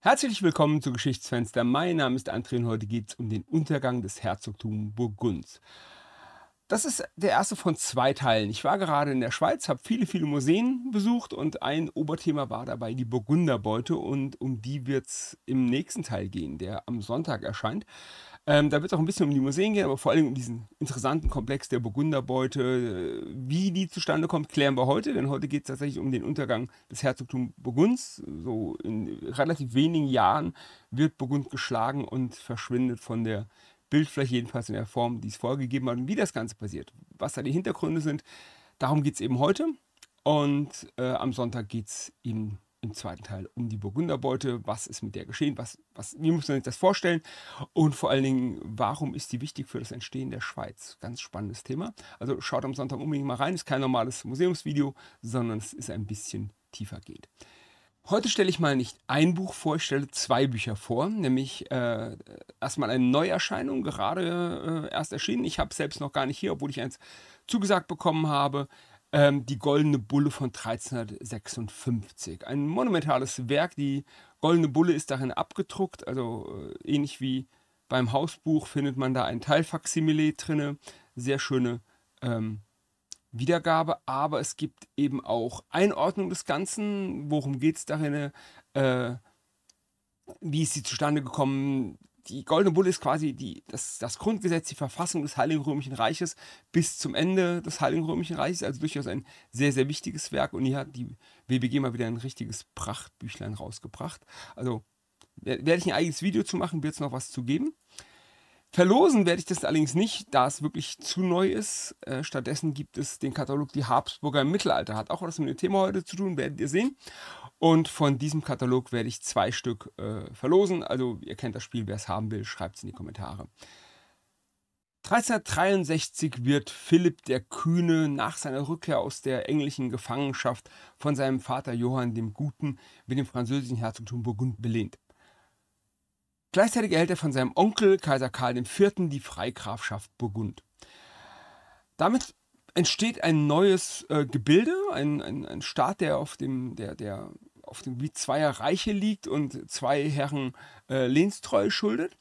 Herzlich willkommen zu Geschichtsfenster. Mein Name ist André und heute geht es um den Untergang des Herzogtums Burgunds. Das ist der erste von zwei Teilen. Ich war gerade in der Schweiz, habe viele, viele Museen besucht und ein Oberthema war dabei die Burgunderbeute und um die wird es im nächsten Teil gehen, der am Sonntag erscheint. Ähm, da wird es auch ein bisschen um die Museen gehen, aber vor allem um diesen interessanten Komplex der Burgunderbeute. Wie die zustande kommt, klären wir heute, denn heute geht es tatsächlich um den Untergang des Herzogtums Burgunds. So in relativ wenigen Jahren wird Burgund geschlagen und verschwindet von der Bildfläche, jedenfalls in der Form, die es vorgegeben hat und wie das Ganze passiert. Was da die Hintergründe sind, darum geht es eben heute. Und äh, am Sonntag geht es eben im zweiten Teil um die Burgunderbeute. Was ist mit der geschehen? Was, was, wie muss man sich das vorstellen? Und vor allen Dingen, warum ist die wichtig für das Entstehen der Schweiz? Ganz spannendes Thema. Also schaut am Sonntag unbedingt mal rein. Ist kein normales Museumsvideo, sondern es ist ein bisschen tiefer geht. Heute stelle ich mal nicht ein Buch vor, ich stelle zwei Bücher vor, nämlich äh, erstmal eine Neuerscheinung, gerade äh, erst erschienen. Ich habe es selbst noch gar nicht hier, obwohl ich eins zugesagt bekommen habe ähm, die Goldene Bulle von 1356. Ein monumentales Werk. Die Goldene Bulle ist darin abgedruckt, also äh, ähnlich wie beim Hausbuch findet man da ein Teilfaximile drin. Sehr schöne ähm, Wiedergabe, aber es gibt eben auch Einordnung des Ganzen. Worum geht es darin? Äh, wie ist sie zustande gekommen? die Goldene Bulle ist quasi die, das, das Grundgesetz, die Verfassung des Heiligen Römischen Reiches bis zum Ende des Heiligen Römischen Reiches, also durchaus ein sehr, sehr wichtiges Werk. Und hier hat die WBG mal wieder ein richtiges Prachtbüchlein rausgebracht. Also werde ich ein eigenes Video zu machen, wird es noch was zu geben. Verlosen werde ich das allerdings nicht, da es wirklich zu neu ist. Äh, stattdessen gibt es den Katalog Die Habsburger im Mittelalter. Hat auch was mit dem Thema heute zu tun, werdet ihr sehen. Und von diesem Katalog werde ich zwei Stück äh, verlosen. Also ihr kennt das Spiel, wer es haben will, schreibt es in die Kommentare. 1363 wird Philipp der Kühne nach seiner Rückkehr aus der englischen Gefangenschaft von seinem Vater Johann dem Guten mit dem französischen Herzogtum Burgund belehnt. Gleichzeitig erhält er von seinem Onkel Kaiser Karl IV. die Freigrafschaft Burgund. Damit entsteht ein neues äh, Gebilde, ein, ein, ein, Staat, der auf dem, der, der auf dem Gebiet zweier Reiche liegt und zwei Herren äh, Lehnstreue schuldet.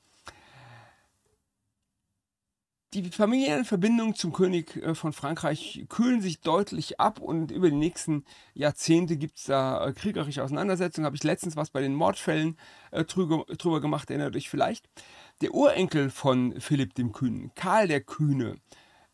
Die familiären Verbindungen zum König äh, von Frankreich kühlen sich deutlich ab und über die nächsten Jahrzehnte gibt es da äh, kriegerische Auseinandersetzungen. Habe ich letztens was bei den Mordfällen äh, drüber gemacht, erinnert euch vielleicht. Der Urenkel von Philipp dem Kühnen, Karl der Kühne,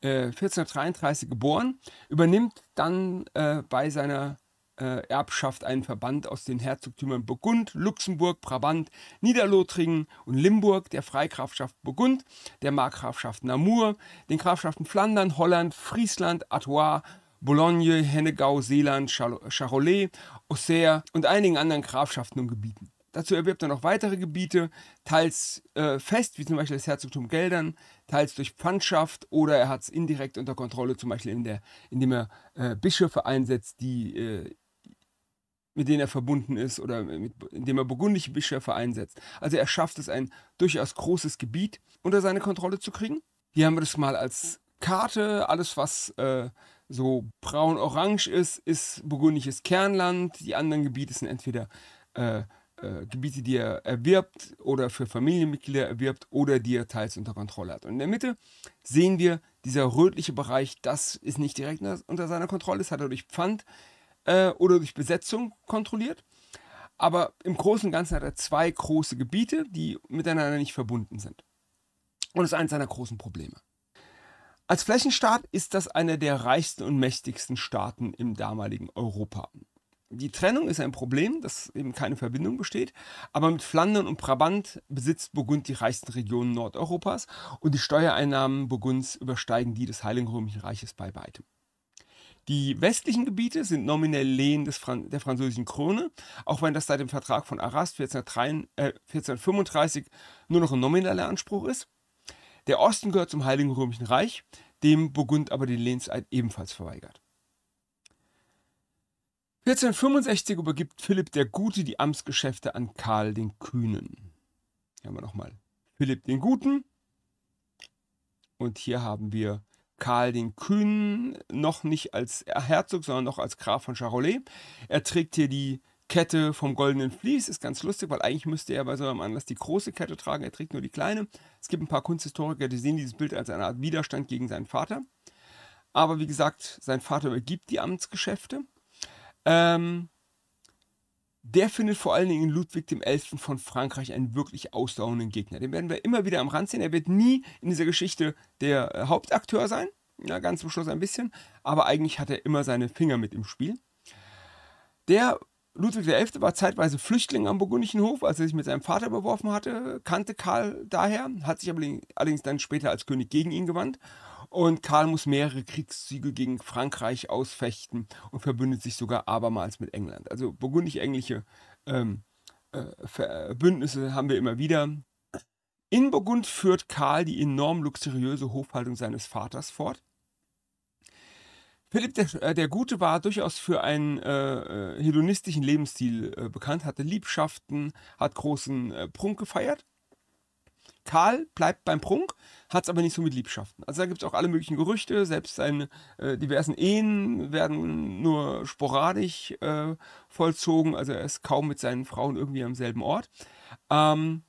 1433 geboren, übernimmt dann bei seiner äh, Erbschaft einen Verband aus den Herzogtümern Burgund, Luxemburg, Brabant, Niederlothringen und Limburg, der Freigrafschaft Burgund, der Markgrafschaft Namur, den Grafschaften Flandern, Holland, Friesland, Artois, Boulogne, Hennegau, Seeland, Charolais, Auxerre und einigen anderen Grafschaften und Gebieten. Dazu erwirbt er noch weitere Gebiete, teils äh, fest, wie zum Beispiel das Herzogtum Geldern, teils durch Pfandschaft oder er hat es indirekt unter Kontrolle, zum Beispiel in der, indem er äh, Bischöfe einsetzt, die äh, mit denen er verbunden ist oder mit, indem er burgundische Bischöfe einsetzt. Also er schafft es, ein durchaus großes Gebiet unter seine Kontrolle zu kriegen. Hier haben wir das mal als Karte. Alles, was äh, so braun-orange ist, ist burgundisches Kernland. Die anderen Gebiete sind entweder äh, äh, Gebiete, die er erwirbt oder für Familienmitglieder erwirbt oder die er teils unter Kontrolle hat. Und in der Mitte sehen wir dieser rötliche Bereich, das ist nicht direkt unter seiner Kontrolle, das hat er durch Pfand äh, oder durch Besetzung kontrolliert. Aber im Großen und Ganzen hat er zwei große Gebiete, die miteinander nicht verbunden sind. Und das ist eines seiner großen Probleme. Als Flächenstaat ist das einer der reichsten und mächtigsten Staaten im damaligen Europa. Die Trennung ist ein Problem, dass eben keine Verbindung besteht, aber mit Flandern und Brabant besitzt Burgund die reichsten Regionen Nordeuropas und die Steuereinnahmen Burgunds übersteigen die des Heiligen Römischen Reiches bei weitem. Die westlichen Gebiete sind nominell Lehen des Fran der französischen Krone, auch wenn das seit dem Vertrag von Arras 1403, äh, 1435 nur noch ein nomineller Anspruch ist. Der Osten gehört zum Heiligen Römischen Reich, dem Burgund aber den Lehnseid ebenfalls verweigert. 1465 übergibt Philipp der Gute die Amtsgeschäfte an Karl den Kühnen. Hier haben wir nochmal Philipp den Guten. Und hier haben wir Karl den Kühnen, noch nicht als Herzog, sondern noch als Graf von Charolais. Er trägt hier die Kette vom goldenen Vlies. Ist ganz lustig, weil eigentlich müsste er bei so einem Anlass die große Kette tragen. Er trägt nur die kleine. Es gibt ein paar Kunsthistoriker, die sehen dieses Bild als eine Art Widerstand gegen seinen Vater. Aber wie gesagt, sein Vater übergibt die Amtsgeschäfte. Ähm, der findet vor allen Dingen in Ludwig XI. von Frankreich einen wirklich ausdauernden Gegner. Den werden wir immer wieder am Rand sehen. Er wird nie in dieser Geschichte der äh, Hauptakteur sein. Ja, ganz zum Schluss ein bisschen. Aber eigentlich hat er immer seine Finger mit im Spiel. Der Ludwig XI. war zeitweise Flüchtling am burgundischen Hof, als er sich mit seinem Vater beworfen hatte, kannte Karl daher, hat sich allerdings dann später als König gegen ihn gewandt und Karl muss mehrere Kriegszüge gegen Frankreich ausfechten und verbündet sich sogar abermals mit England. Also burgundisch-englische ähm, äh, Verbündnisse haben wir immer wieder. In Burgund führt Karl die enorm luxuriöse Hofhaltung seines Vaters fort. Philipp der, äh, der Gute war durchaus für einen äh, äh, hedonistischen Lebensstil äh, bekannt, hatte Liebschaften, hat großen äh, Prunk gefeiert Karl bleibt beim Prunk, hat es aber nicht so mit Liebschaften. Also da gibt es auch alle möglichen Gerüchte, selbst seine äh, diversen Ehen werden nur sporadisch äh, vollzogen, also er ist kaum mit seinen Frauen irgendwie am selben Ort. Ähm,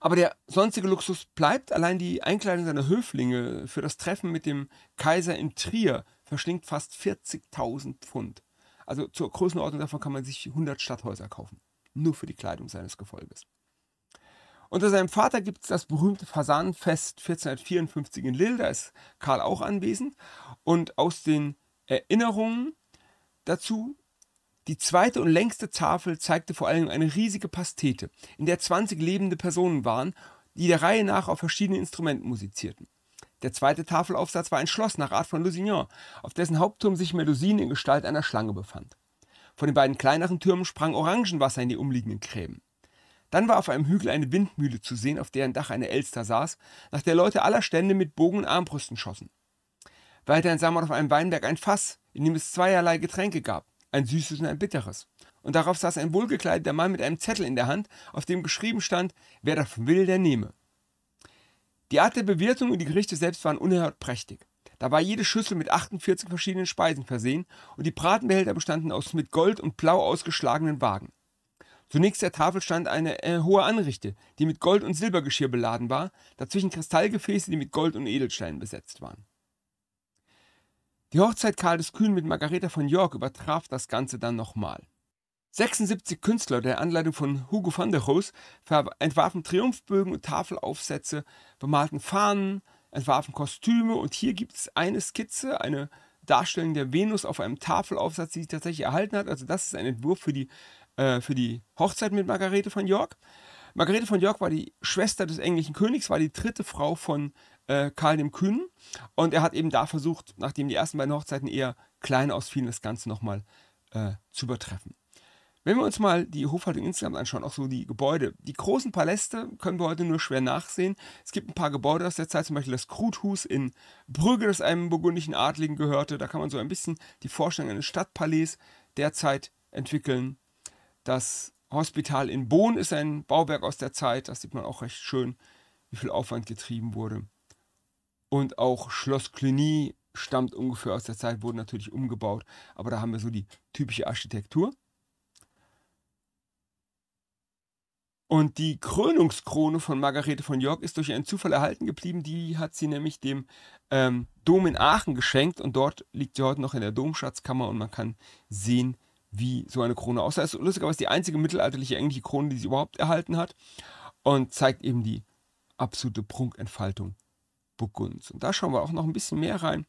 aber der sonstige Luxus bleibt, allein die Einkleidung seiner Höflinge für das Treffen mit dem Kaiser in Trier verschlingt fast 40.000 Pfund. Also zur Größenordnung davon kann man sich 100 Stadthäuser kaufen. Nur für die Kleidung seines Gefolges. Unter seinem Vater gibt es das berühmte Fasanenfest 1454 in Lille, da ist Karl auch anwesend. Und aus den Erinnerungen dazu, die zweite und längste Tafel zeigte vor allem eine riesige Pastete, in der 20 lebende Personen waren, die der Reihe nach auf verschiedenen Instrumenten musizierten. Der zweite Tafelaufsatz war ein Schloss nach Art von Lusignan, auf dessen Hauptturm sich Melusine in Gestalt einer Schlange befand. Von den beiden kleineren Türmen sprang Orangenwasser in die umliegenden Gräben. Dann war auf einem Hügel eine Windmühle zu sehen, auf deren Dach eine Elster saß, nach der Leute aller Stände mit Bogen und Armbrüsten schossen. Weiterhin sah man auf einem Weinberg ein Fass, in dem es zweierlei Getränke gab, ein süßes und ein bitteres. Und darauf saß ein wohlgekleideter Mann mit einem Zettel in der Hand, auf dem geschrieben stand, wer davon will, der nehme. Die Art der Bewirtung und die Gerichte selbst waren unerhört prächtig. Da war jede Schüssel mit 48 verschiedenen Speisen versehen und die Bratenbehälter bestanden aus mit Gold und Blau ausgeschlagenen Wagen. Zunächst der Tafel stand eine äh, hohe Anrichte, die mit Gold- und Silbergeschirr beladen war, dazwischen Kristallgefäße, die mit Gold und Edelsteinen besetzt waren. Die Hochzeit Karl des Kühn mit Margareta von York übertraf das Ganze dann nochmal. 76 Künstler der Anleitung von Hugo van der Roos entwarfen Triumphbögen und Tafelaufsätze, bemalten Fahnen, entwarfen Kostüme und hier gibt es eine Skizze, eine Darstellung der Venus auf einem Tafelaufsatz, die sie tatsächlich erhalten hat. Also das ist ein Entwurf für die äh, für die Hochzeit mit Margarete von York. Margarete von York war die Schwester des englischen Königs, war die dritte Frau von äh, Karl dem Kühnen. Und er hat eben da versucht, nachdem die ersten beiden Hochzeiten eher klein ausfielen, das Ganze nochmal äh, zu übertreffen. Wenn wir uns mal die Hofhaltung insgesamt anschauen, auch so die Gebäude, die großen Paläste können wir heute nur schwer nachsehen. Es gibt ein paar Gebäude aus der Zeit, zum Beispiel das Kruthus in Brügge, das einem burgundischen Adligen gehörte. Da kann man so ein bisschen die Vorstellung eines Stadtpalais derzeit entwickeln. Das Hospital in Bohn ist ein Bauwerk aus der Zeit. Das sieht man auch recht schön, wie viel Aufwand getrieben wurde. Und auch Schloss Cluny stammt ungefähr aus der Zeit, wurde natürlich umgebaut. Aber da haben wir so die typische Architektur. Und die Krönungskrone von Margarete von York ist durch einen Zufall erhalten geblieben. Die hat sie nämlich dem ähm, Dom in Aachen geschenkt und dort liegt sie heute noch in der Domschatzkammer und man kann sehen, wie so eine Krone aussah. Das ist lustigerweise die einzige mittelalterliche englische Krone, die sie überhaupt erhalten hat. Und zeigt eben die absolute Prunkentfaltung Burgunds. Und da schauen wir auch noch ein bisschen mehr rein.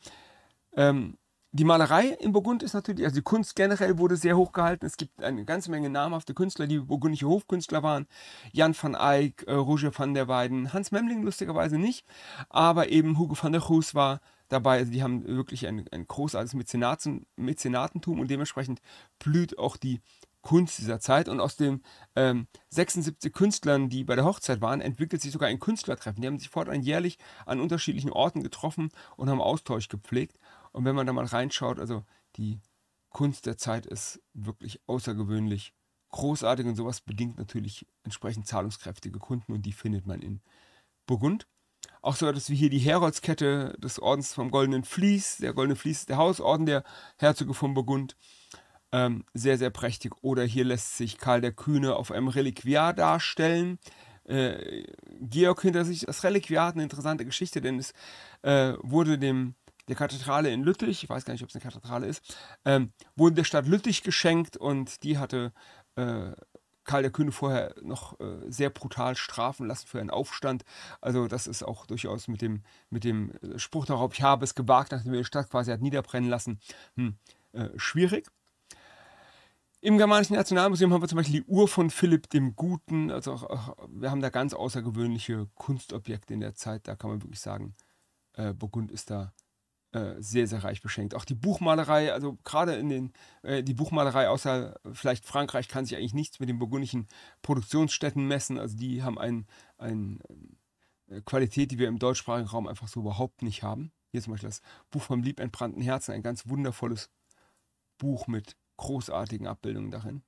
Ähm, die Malerei in Burgund ist natürlich, also die Kunst generell wurde sehr hoch gehalten. Es gibt eine ganze Menge namhafte Künstler, die burgundische Hofkünstler waren. Jan van Eyck, äh, Roger van der Weyden, Hans Memling lustigerweise nicht, aber eben Hugo van der Hoos war dabei. Also die haben wirklich ein, ein großartiges Mäzenaten, Mäzenatentum und dementsprechend blüht auch die Kunst dieser Zeit. Und aus den ähm, 76 Künstlern, die bei der Hochzeit waren, entwickelt sich sogar ein Künstlertreffen. Die haben sich fortan jährlich an unterschiedlichen Orten getroffen und haben Austausch gepflegt. Und wenn man da mal reinschaut, also die Kunst der Zeit ist wirklich außergewöhnlich großartig und sowas bedingt natürlich entsprechend zahlungskräftige Kunden und die findet man in Burgund. Auch so etwas wie hier die Heroldskette des Ordens vom Goldenen Vlies. Der Goldene Vlies ist der Hausorden der Herzöge von Burgund. Ähm, sehr, sehr prächtig. Oder hier lässt sich Karl der Kühne auf einem Reliquiar darstellen. Äh, Georg hinter sich. Das Reliquiar hat eine interessante Geschichte, denn es äh, wurde dem der Kathedrale in Lüttich, ich weiß gar nicht, ob es eine Kathedrale ist, ähm, wurde der Stadt Lüttich geschenkt und die hatte äh, Karl der Kühne vorher noch äh, sehr brutal strafen lassen für einen Aufstand. Also das ist auch durchaus mit dem, mit dem äh, Spruch darauf, ich habe es gewagt, nachdem er die Stadt quasi hat niederbrennen lassen, hm, äh, schwierig. Im Germanischen Nationalmuseum haben wir zum Beispiel die Uhr von Philipp dem Guten. Also auch, auch, wir haben da ganz außergewöhnliche Kunstobjekte in der Zeit. Da kann man wirklich sagen, äh, Burgund ist da äh, sehr, sehr reich beschenkt. Auch die Buchmalerei, also gerade in den, äh, die Buchmalerei außer vielleicht Frankreich kann sich eigentlich nichts mit den burgundischen Produktionsstätten messen. Also die haben eine ein, äh, Qualität, die wir im deutschsprachigen Raum einfach so überhaupt nicht haben. Hier zum Beispiel das Buch vom liebentbrannten Herzen, ein ganz wundervolles Buch mit großartigen Abbildungen darin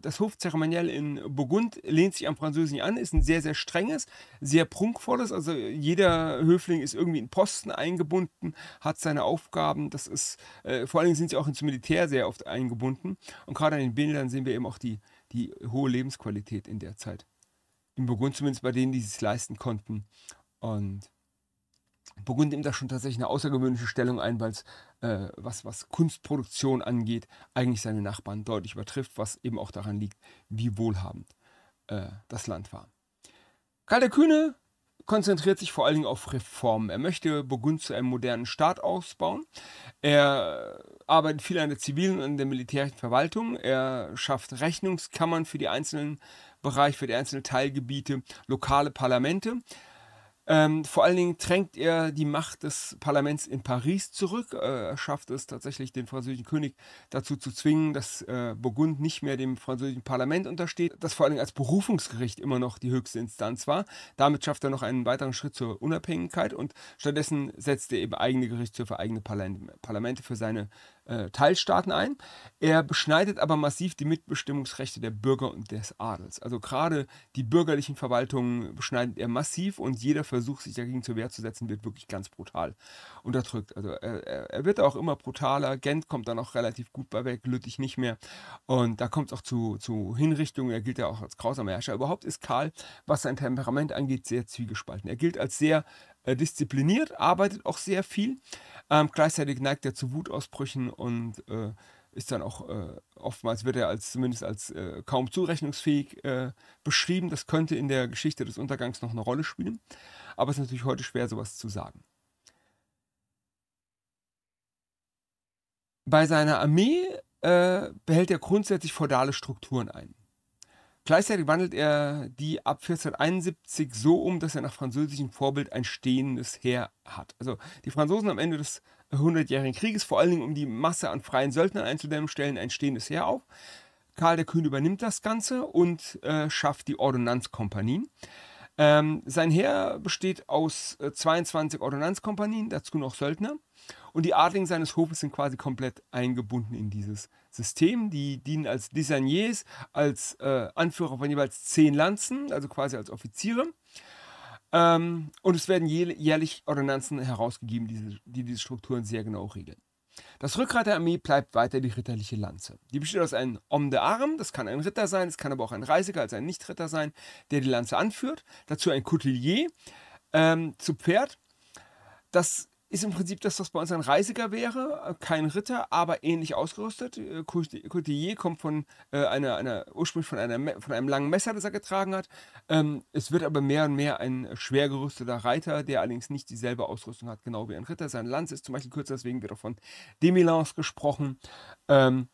das Hofzeremoniell in Burgund lehnt sich am Französischen an, ist ein sehr, sehr strenges, sehr prunkvolles. Also jeder Höfling ist irgendwie in Posten eingebunden, hat seine Aufgaben. Das ist, äh, vor allem sind sie auch ins Militär sehr oft eingebunden. Und gerade in den Bildern sehen wir eben auch die, die hohe Lebensqualität in der Zeit. In Burgund zumindest bei denen, die es leisten konnten. Und Burgund nimmt da schon tatsächlich eine außergewöhnliche Stellung ein, weil es, äh, was, was Kunstproduktion angeht, eigentlich seine Nachbarn deutlich übertrifft, was eben auch daran liegt, wie wohlhabend äh, das Land war. Karl der Kühne konzentriert sich vor allen Dingen auf Reformen. Er möchte Burgund zu einem modernen Staat ausbauen. Er arbeitet viel an der zivilen und an der militärischen Verwaltung. Er schafft Rechnungskammern für die einzelnen Bereiche, für die einzelnen Teilgebiete, lokale Parlamente. Ähm, vor allen Dingen drängt er die Macht des Parlaments in Paris zurück. Äh, er schafft es tatsächlich, den französischen König dazu zu zwingen, dass äh, Burgund nicht mehr dem französischen Parlament untersteht, das vor allen Dingen als Berufungsgericht immer noch die höchste Instanz war. Damit schafft er noch einen weiteren Schritt zur Unabhängigkeit und stattdessen setzt er eben eigene Gerichtshöfe, eigene Parlamente für seine äh, Teilstaaten ein. Er beschneidet aber massiv die Mitbestimmungsrechte der Bürger und des Adels. Also gerade die bürgerlichen Verwaltungen beschneidet er massiv und jeder Versuch, sich dagegen zur Wehr zu setzen, wird wirklich ganz brutal unterdrückt. Also er, er wird auch immer brutaler. Gent kommt dann auch relativ gut bei weg, Lüttich nicht mehr. Und da kommt es auch zu, zu Hinrichtungen. Er gilt ja auch als grausamer Herrscher. Überhaupt ist Karl, was sein Temperament angeht, sehr zwiegespalten. Er gilt als sehr äh, diszipliniert, arbeitet auch sehr viel. Ähm, gleichzeitig neigt er zu Wutausbrüchen und äh, ist dann auch äh, oftmals wird er als zumindest als äh, kaum zurechnungsfähig äh, beschrieben. Das könnte in der Geschichte des Untergangs noch eine Rolle spielen, aber es ist natürlich heute schwer, sowas zu sagen. Bei seiner Armee äh, behält er grundsätzlich feudale Strukturen ein. Gleichzeitig wandelt er die ab 1471 so um, dass er nach französischem Vorbild ein stehendes Heer hat. Also die Franzosen am Ende des Hundertjährigen Krieges, vor allen Dingen um die Masse an freien Söldnern einzudämmen, stellen ein stehendes Heer auf. Karl der König übernimmt das Ganze und äh, schafft die Ordonnanzkompanien. kompanie ähm, sein Heer besteht aus äh, 22 Ordonnanzkompanien, dazu noch Söldner. Und die Adligen seines Hofes sind quasi komplett eingebunden in dieses System. Die dienen als Designiers, als äh, Anführer von jeweils zehn Lanzen, also quasi als Offiziere. Ähm, und es werden jährlich Ordonnanzen herausgegeben, die diese Strukturen sehr genau regeln. Das Rückgrat der Armee bleibt weiter die ritterliche Lanze. Die besteht aus einem Homme d'arme, das kann ein Ritter sein, es kann aber auch ein Reisiger, also ein Nichtritter sein, der die Lanze anführt. Dazu ein Coutelier ähm, zu Pferd. Das ist im Prinzip das, was bei uns ein Reisiger wäre, äh, kein Ritter, aber ähnlich ausgerüstet. Äh, Coutillier kommt von äh, einer, einer, ursprünglich von, einer, von einem langen Messer, das er getragen hat. Ähm, es wird aber mehr und mehr ein schwer gerüsteter Reiter, der allerdings nicht dieselbe Ausrüstung hat, genau wie ein Ritter. Sein Lanz ist zum Beispiel kürzer, deswegen wird auch von Demilance gesprochen. Ähm,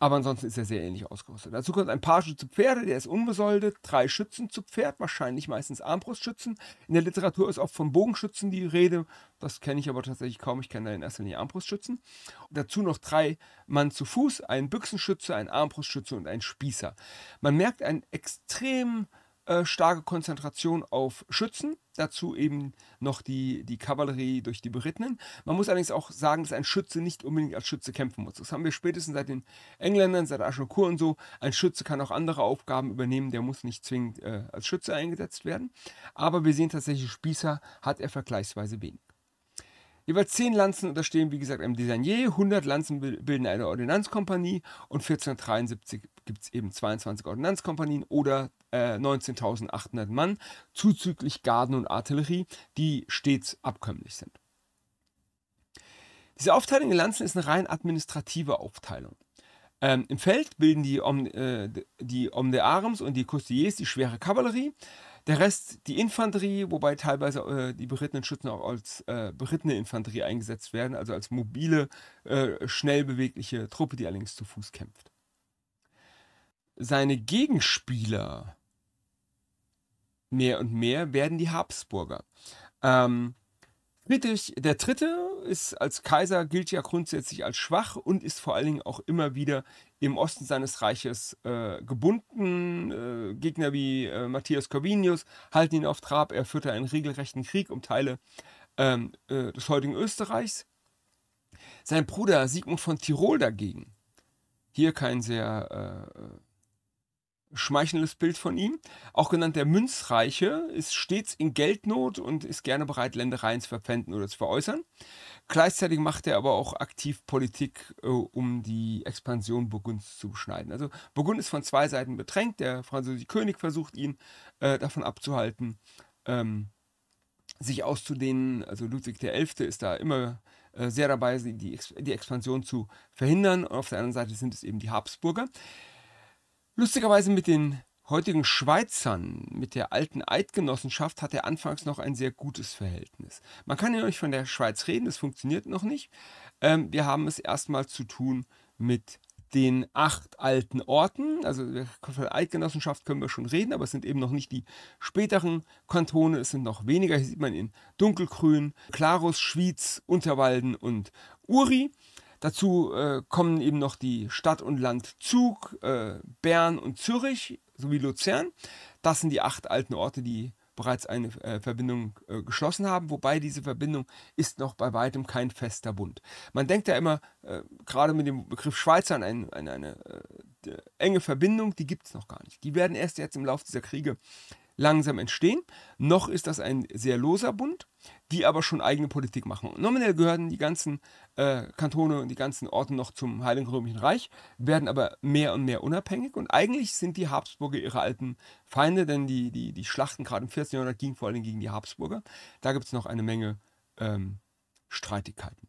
aber ansonsten ist er sehr ähnlich ausgerüstet. Dazu kommt ein Page zu Pferde, der ist unbesoldet, drei Schützen zu Pferd, wahrscheinlich meistens Armbrustschützen. In der Literatur ist oft von Bogenschützen die Rede, das kenne ich aber tatsächlich kaum, ich kenne da in erster Linie Armbrustschützen. Und dazu noch drei Mann zu Fuß, ein Büchsenschütze, ein Armbrustschütze und ein Spießer. Man merkt einen extrem äh, starke Konzentration auf Schützen, dazu eben noch die, die Kavallerie durch die Berittenen. Man muss allerdings auch sagen, dass ein Schütze nicht unbedingt als Schütze kämpfen muss. Das haben wir spätestens seit den Engländern, seit Aschenkur und so. Ein Schütze kann auch andere Aufgaben übernehmen, der muss nicht zwingend äh, als Schütze eingesetzt werden. Aber wir sehen tatsächlich, Spießer hat er vergleichsweise wenig. Jeweils 10 Lanzen unterstehen, wie gesagt, einem Designier, 100 Lanzen bilden eine Ordinanzkompanie und 1473 gibt es eben 22 Ordnanzkompanien oder äh, 19.800 Mann, zuzüglich Garden und Artillerie, die stets abkömmlich sind. Diese Aufteilung in Lanzen ist eine rein administrative Aufteilung. Ähm, Im Feld bilden die, Om, äh, die Om de Arms und die Coustilliers die schwere Kavallerie. Der Rest die Infanterie, wobei teilweise äh, die berittenen Schützen auch als äh, berittene Infanterie eingesetzt werden, also als mobile, äh, schnell bewegliche Truppe, die allerdings zu Fuß kämpft seine Gegenspieler mehr und mehr werden die Habsburger. Ähm, Friedrich der Dritte ist als Kaiser gilt ja grundsätzlich als schwach und ist vor allen Dingen auch immer wieder im Osten seines Reiches äh, gebunden. Äh, Gegner wie äh, Matthias Corvinius halten ihn auf Trab. Er führte einen regelrechten Krieg um Teile ähm, äh, des heutigen Österreichs. Sein Bruder Sigmund von Tirol dagegen, hier kein sehr äh, schmeichelndes Bild von ihm. Auch genannt der Münzreiche ist stets in Geldnot und ist gerne bereit, Ländereien zu verpfänden oder zu veräußern. Gleichzeitig macht er aber auch aktiv Politik, äh, um die Expansion Burgunds zu beschneiden. Also Burgund ist von zwei Seiten bedrängt. Der französische König versucht ihn äh, davon abzuhalten, ähm, sich auszudehnen. Also Ludwig XI. ist da immer äh, sehr dabei, die, die Expansion zu verhindern. Und auf der anderen Seite sind es eben die Habsburger. Lustigerweise mit den heutigen Schweizern, mit der alten Eidgenossenschaft, hat er anfangs noch ein sehr gutes Verhältnis. Man kann ja noch nicht von der Schweiz reden, das funktioniert noch nicht. Ähm, wir haben es erstmal zu tun mit den acht alten Orten. Also von der Eidgenossenschaft können wir schon reden, aber es sind eben noch nicht die späteren Kantone, es sind noch weniger. Hier sieht man in Dunkelgrün, Klarus, Schwyz, Unterwalden und Uri. Dazu äh, kommen eben noch die Stadt und Land Zug, äh, Bern und Zürich sowie Luzern. Das sind die acht alten Orte, die bereits eine äh, Verbindung äh, geschlossen haben, wobei diese Verbindung ist noch bei weitem kein fester Bund. Man denkt ja immer, äh, gerade mit dem Begriff Schweizer, an ein, ein, eine äh, enge Verbindung, die gibt es noch gar nicht. Die werden erst jetzt im Laufe dieser Kriege langsam entstehen. Noch ist das ein sehr loser Bund die aber schon eigene Politik machen. nominell gehören die ganzen äh, Kantone und die ganzen Orte noch zum Heiligen Römischen Reich, werden aber mehr und mehr unabhängig. Und eigentlich sind die Habsburger ihre alten Feinde, denn die, die, die Schlachten gerade im 14. Jahrhundert gingen vor allem gegen die Habsburger. Da gibt es noch eine Menge ähm, Streitigkeiten.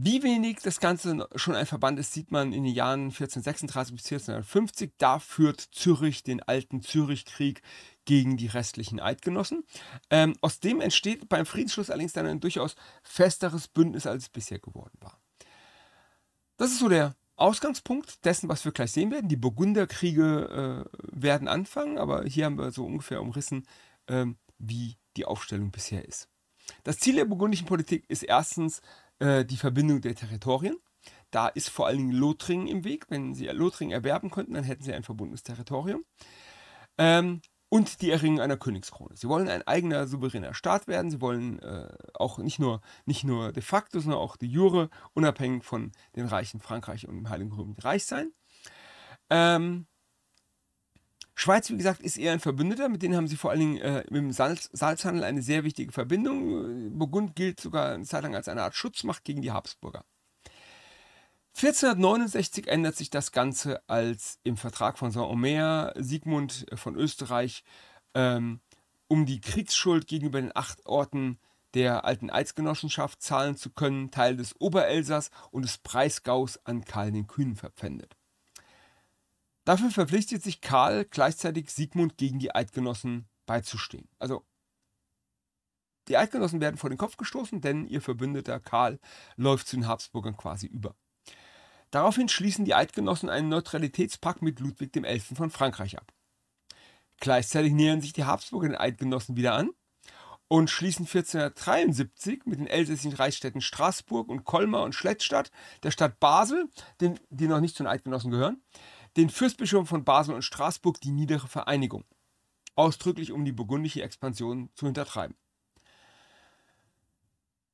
Wie wenig das Ganze schon ein Verband ist, sieht man in den Jahren 1436 bis 1450. Da führt Zürich den alten Zürichkrieg gegen die restlichen Eidgenossen. Ähm, aus dem entsteht beim Friedensschluss allerdings dann ein durchaus festeres Bündnis, als es bisher geworden war. Das ist so der Ausgangspunkt dessen, was wir gleich sehen werden. Die Burgunderkriege äh, werden anfangen, aber hier haben wir so ungefähr umrissen, ähm, wie die Aufstellung bisher ist. Das Ziel der burgundischen Politik ist erstens, äh, die Verbindung der Territorien. Da ist vor allen Dingen Lothringen im Weg. Wenn sie Lothringen erwerben könnten, dann hätten sie ein verbundenes Territorium. Ähm, und die Erringung einer Königskrone. Sie wollen ein eigener souveräner Staat werden. Sie wollen äh, auch nicht nur, nicht nur de facto, sondern auch de jure unabhängig von den Reichen Frankreich und dem Heiligen Römischen Reich sein. Ähm, Schweiz, wie gesagt, ist eher ein Verbündeter. Mit denen haben sie vor allen Dingen äh, im Salz, Salzhandel eine sehr wichtige Verbindung. Äh, Burgund gilt sogar eine Zeit lang als eine Art Schutzmacht gegen die Habsburger. 1469 ändert sich das Ganze, als im Vertrag von Saint-Omer Sigmund äh, von Österreich ähm, um die Kriegsschuld gegenüber den acht Orten der alten Eidsgenossenschaft zahlen zu können, Teil des Oberelsass und des Preisgaus an Karl den Kühnen verpfändet. Dafür verpflichtet sich Karl gleichzeitig Sigmund gegen die Eidgenossen beizustehen. Also die Eidgenossen werden vor den Kopf gestoßen, denn ihr Verbündeter Karl läuft zu den Habsburgern quasi über. Daraufhin schließen die Eidgenossen einen Neutralitätspakt mit Ludwig XI. von Frankreich ab. Gleichzeitig nähern sich die Habsburger den Eidgenossen wieder an und schließen 1473 mit den elsässischen Reichsstädten Straßburg und Colmar und Schlettstadt, der Stadt Basel, den, die noch nicht zu den Eidgenossen gehören, den Fürstbischof von Basel und Straßburg die niedere Vereinigung, ausdrücklich um die burgundische Expansion zu hintertreiben.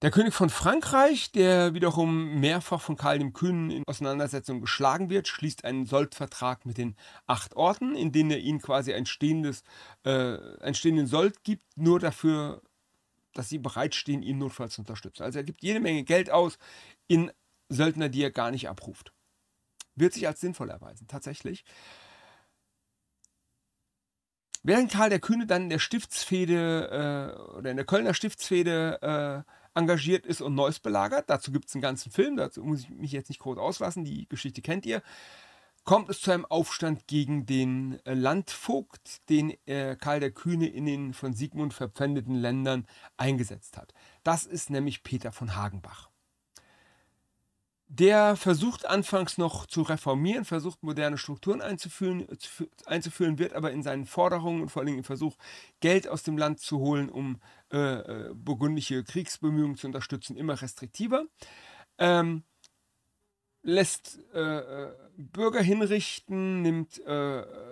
Der König von Frankreich, der wiederum mehrfach von Karl dem Kühnen in Auseinandersetzung geschlagen wird, schließt einen Soldvertrag mit den acht Orten, in denen er ihnen quasi ein stehendes, äh, einen stehenden Sold gibt, nur dafür, dass sie bereitstehen, ihn notfalls zu unterstützen. Also er gibt jede Menge Geld aus in Söldner, die er gar nicht abruft wird sich als sinnvoll erweisen, tatsächlich. Während Karl der Kühne dann in der Stiftsfehde äh, oder in der Kölner Stiftsfehde äh, engagiert ist und Neuss belagert, dazu gibt es einen ganzen Film, dazu muss ich mich jetzt nicht groß auslassen, die Geschichte kennt ihr, kommt es zu einem Aufstand gegen den äh, Landvogt, den äh, Karl der Kühne in den von Sigmund verpfändeten Ländern eingesetzt hat. Das ist nämlich Peter von Hagenbach der versucht anfangs noch zu reformieren, versucht moderne Strukturen einzuführen, einzuführen, wird aber in seinen Forderungen und vor allem im Versuch, Geld aus dem Land zu holen, um äh, äh burgundische Kriegsbemühungen zu unterstützen, immer restriktiver. Ähm, lässt äh, äh Bürger hinrichten, nimmt äh, äh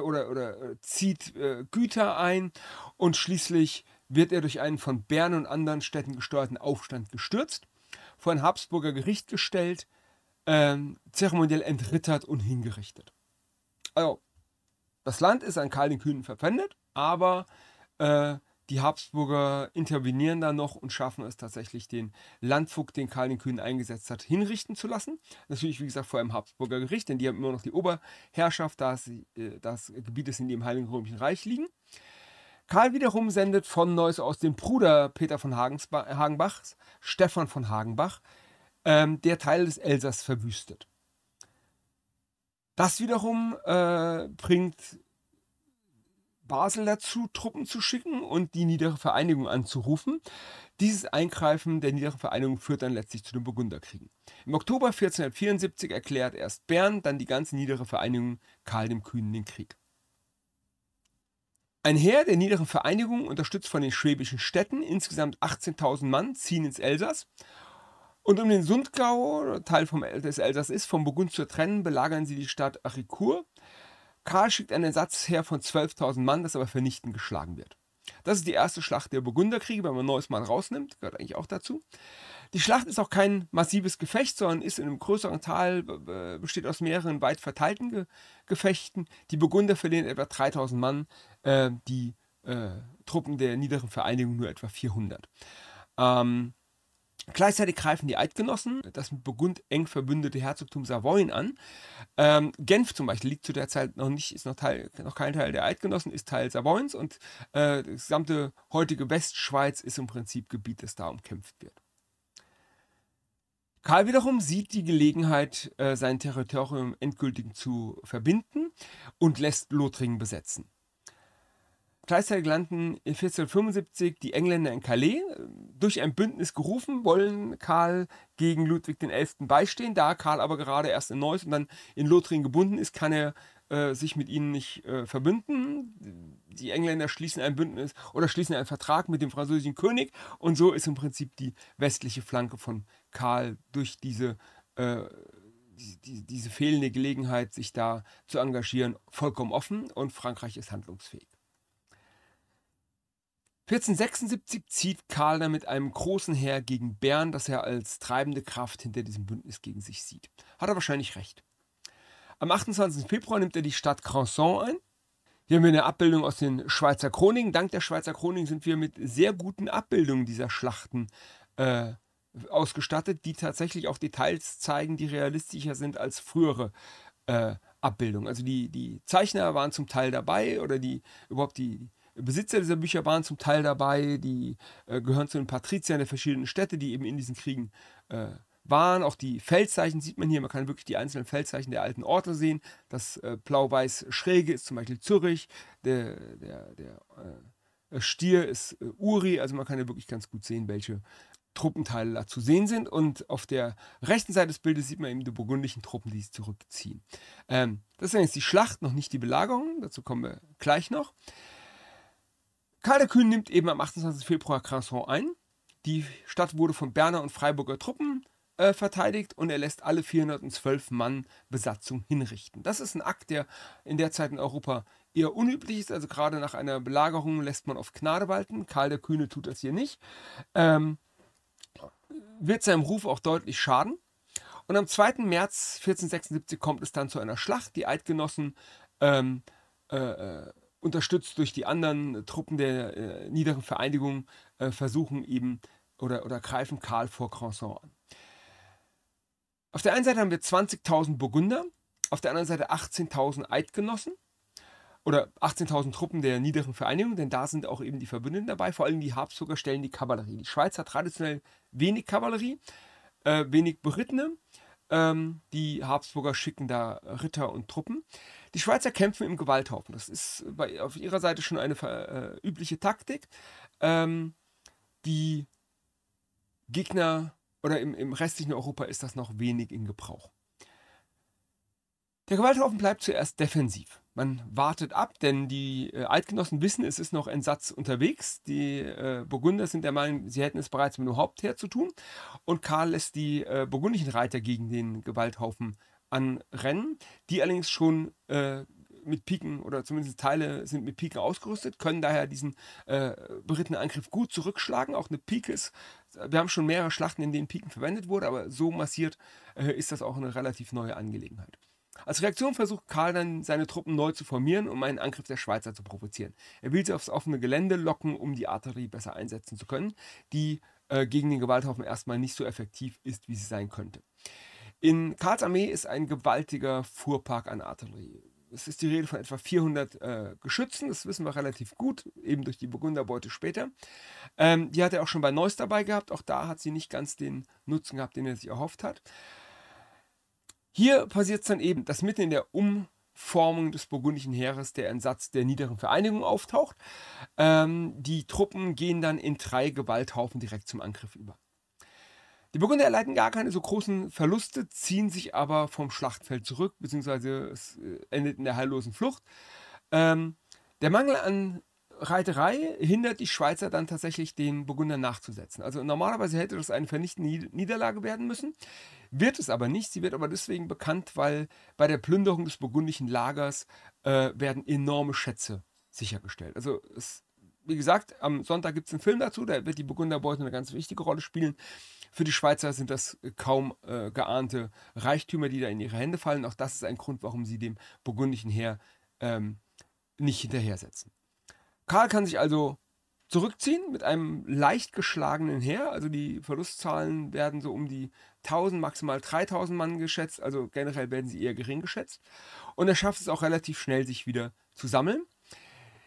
oder, oder zieht Güter ein und schließlich wird er durch einen von Bern und anderen Städten gesteuerten Aufstand gestürzt vor ein Habsburger Gericht gestellt, ähm, zeremoniell entrittert und hingerichtet. Also, das Land ist an Karl den Kühnen verpfändet, aber äh, die Habsburger intervenieren da noch und schaffen es tatsächlich, den Landvogt, den Karl den Kühnen eingesetzt hat, hinrichten zu lassen. Natürlich, wie gesagt, vor einem Habsburger Gericht, denn die haben immer noch die Oberherrschaft, da äh, das Gebiet ist, in dem Heiligen Römischen Reich liegen. Karl wiederum sendet von Neuss aus den Bruder Peter von Hagenbachs, Stefan von Hagenbach, ähm, der Teil des Elsass verwüstet. Das wiederum äh, bringt Basel dazu, Truppen zu schicken und die niedere Vereinigung anzurufen. Dieses Eingreifen der niederen Vereinigung führt dann letztlich zu den Burgunderkriegen. Im Oktober 1474 erklärt erst Bern, dann die ganze niedere Vereinigung Karl dem Kühnen den Krieg. Ein Heer der niederen Vereinigung, unterstützt von den schwäbischen Städten, insgesamt 18.000 Mann, ziehen ins Elsass. Und um den Sundgau, Teil vom, des Elsass ist, vom Burgund zu trennen, belagern sie die Stadt Achicourt. Karl schickt einen Ersatzheer von 12.000 Mann, das aber vernichtend geschlagen wird. Das ist die erste Schlacht der Burgunderkriege, wenn man ein neues Mann rausnimmt, gehört eigentlich auch dazu. Die Schlacht ist auch kein massives Gefecht, sondern ist in einem größeren Tal, äh, besteht aus mehreren weit verteilten Ge Gefechten. Die Burgunder verlieren etwa 3000 Mann, äh, die äh, Truppen der niederen Vereinigung nur etwa 400. Ähm, Gleichzeitig greifen die Eidgenossen das mit Burgund eng verbündete Herzogtum Savoyen an. Ähm, Genf zum Beispiel liegt zu der Zeit noch nicht, ist noch, Teil, noch kein Teil der Eidgenossen, ist Teil Savoyens und äh, die gesamte heutige Westschweiz ist im Prinzip Gebiet, das da umkämpft wird. Karl wiederum sieht die Gelegenheit, äh, sein Territorium endgültig zu verbinden und lässt Lothringen besetzen. Gleichzeitig landen 1475 die Engländer in Calais, äh, durch ein Bündnis gerufen, wollen Karl gegen Ludwig XI. beistehen. Da Karl aber gerade erst in Neuss und dann in Lothringen gebunden ist, kann er äh, sich mit ihnen nicht äh, verbünden. Die Engländer schließen ein Bündnis oder schließen einen Vertrag mit dem französischen König und so ist im Prinzip die westliche Flanke von Karl durch diese, äh, die, diese fehlende Gelegenheit, sich da zu engagieren, vollkommen offen und Frankreich ist handlungsfähig. 1476 zieht Karl dann mit einem großen Heer gegen Bern, das er als treibende Kraft hinter diesem Bündnis gegen sich sieht. Hat er wahrscheinlich recht. Am 28. Februar nimmt er die Stadt Granson ein. Hier haben wir eine Abbildung aus den Schweizer Chroniken. Dank der Schweizer Chroniken sind wir mit sehr guten Abbildungen dieser Schlachten äh, ausgestattet, die tatsächlich auch Details zeigen, die realistischer sind als frühere äh, Abbildungen. Also die, die Zeichner waren zum Teil dabei oder die überhaupt die Besitzer dieser Bücher waren zum Teil dabei, die äh, gehören zu den Patriziern der verschiedenen Städte, die eben in diesen Kriegen äh, waren. Auch die Feldzeichen sieht man hier. Man kann wirklich die einzelnen Feldzeichen der alten Orte sehen. Das äh, blau-weiß Schräge ist zum Beispiel Zürich. Der, der, der äh, Stier ist äh, Uri. Also man kann ja wirklich ganz gut sehen, welche Truppenteile da zu sehen sind. Und auf der rechten Seite des Bildes sieht man eben die burgundischen Truppen, die sich zurückziehen. Ähm, das ist jetzt die Schlacht, noch nicht die Belagerung. Dazu kommen wir gleich noch. Karl der Kühn nimmt eben am 28. Februar Cranson ein. Die Stadt wurde von Berner und Freiburger Truppen äh, verteidigt und er lässt alle 412 Mann Besatzung hinrichten. Das ist ein Akt, der in der Zeit in Europa eher unüblich ist. Also gerade nach einer Belagerung lässt man auf Gnade walten. Karl der Kühne tut das hier nicht. Ähm, wird seinem Ruf auch deutlich schaden. Und am 2. März 1476 kommt es dann zu einer Schlacht. Die Eidgenossen, ähm, äh, äh, unterstützt durch die anderen Truppen der äh, niederen Vereinigung, äh, versuchen eben oder, oder greifen Karl vor Cranson an. Auf der einen Seite haben wir 20.000 Burgunder, auf der anderen Seite 18.000 Eidgenossen oder 18.000 Truppen der niederen Vereinigung, denn da sind auch eben die Verbündeten dabei. Vor allem die Habsburger stellen die Kavallerie. Die Schweiz hat traditionell wenig Kavallerie, äh, wenig Berittene. Ähm, die Habsburger schicken da Ritter und Truppen. Die Schweizer kämpfen im Gewalthaufen. Das ist bei, auf ihrer Seite schon eine äh, übliche Taktik. Ähm, die Gegner oder im, im restlichen Europa ist das noch wenig in Gebrauch. Der Gewalthaufen bleibt zuerst defensiv man wartet ab, denn die äh, Eidgenossen wissen, es ist noch ein Satz unterwegs. Die äh, Burgunder sind der Meinung, sie hätten es bereits mit dem Hauptheer zu tun. Und Karl lässt die äh, burgundischen Reiter gegen den Gewalthaufen anrennen, die allerdings schon äh, mit Piken oder zumindest Teile sind mit Piken ausgerüstet, können daher diesen äh, berittenen Angriff gut zurückschlagen. Auch eine Pike ist, wir haben schon mehrere Schlachten, in denen Piken verwendet wurde, aber so massiert ist das auch eine relativ neue Angelegenheit. Als Reaktion versucht Karl dann, seine Truppen neu zu formieren, um einen Angriff der Schweizer zu provozieren. Er will sie aufs offene Gelände locken, um die Artillerie besser einsetzen zu können, die äh, gegen den Gewalthaufen erstmal nicht so effektiv ist, wie sie sein könnte. In Karls Armee ist ein gewaltiger Fuhrpark an Artillerie. Es ist die Rede von etwa 400 äh, Geschützen, das wissen wir relativ gut, eben durch die Burgunderbeute später. Ähm, die hat er auch schon bei Neuss dabei gehabt, auch da hat sie nicht ganz den Nutzen gehabt, den er sich erhofft hat. Hier passiert es dann eben, dass mitten in der Umformung des burgundischen Heeres der Entsatz der niederen Vereinigung auftaucht. Ähm, die Truppen gehen dann in drei Gewalthaufen direkt zum Angriff über. Die Burgunder erleiden gar keine so großen Verluste, ziehen sich aber vom Schlachtfeld zurück, beziehungsweise es äh, endet in der heillosen Flucht. Ähm, der Mangel an Reiterei hindert die Schweizer dann tatsächlich, den Burgunder nachzusetzen. Also normalerweise hätte das eine vernichtende Niederlage werden müssen, wird es aber nicht. Sie wird aber deswegen bekannt, weil bei der Plünderung des burgundischen Lagers äh, werden enorme Schätze sichergestellt. Also es, wie gesagt, am Sonntag gibt es einen Film dazu, da wird die Burgunderbeute eine ganz wichtige Rolle spielen. Für die Schweizer sind das äh, kaum äh, geahnte Reichtümer, die da in ihre Hände fallen. Auch das ist ein Grund, warum sie dem burgundischen Heer ähm, nicht hinterhersetzen. Karl kann sich also zurückziehen mit einem leicht geschlagenen Heer. Also die Verlustzahlen werden so um die 1000, maximal 3000 Mann geschätzt. Also generell werden sie eher gering geschätzt. Und er schafft es auch relativ schnell, sich wieder zu sammeln.